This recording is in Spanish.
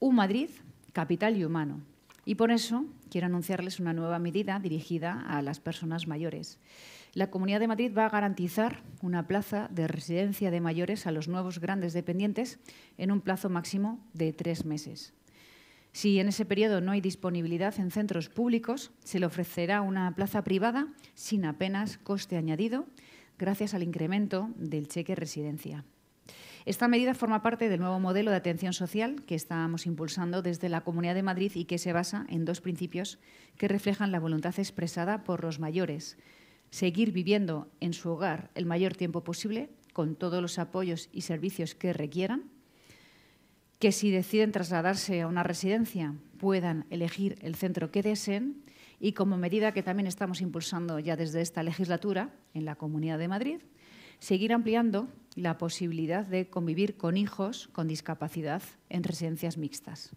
un Madrid capital y humano. Y por eso quiero anunciarles una nueva medida dirigida a las personas mayores. La Comunidad de Madrid va a garantizar una plaza de residencia de mayores a los nuevos grandes dependientes en un plazo máximo de tres meses. Si en ese periodo no hay disponibilidad en centros públicos, se le ofrecerá una plaza privada sin apenas coste añadido, gracias al incremento del cheque residencia. Esta medida forma parte del nuevo modelo de atención social que estamos impulsando desde la Comunidad de Madrid y que se basa en dos principios que reflejan la voluntad expresada por los mayores. Seguir viviendo en su hogar el mayor tiempo posible, con todos los apoyos y servicios que requieran, que si deciden trasladarse a una residencia puedan elegir el centro que deseen y como medida que también estamos impulsando ya desde esta legislatura en la Comunidad de Madrid, seguir ampliando la posibilidad de convivir con hijos con discapacidad en residencias mixtas.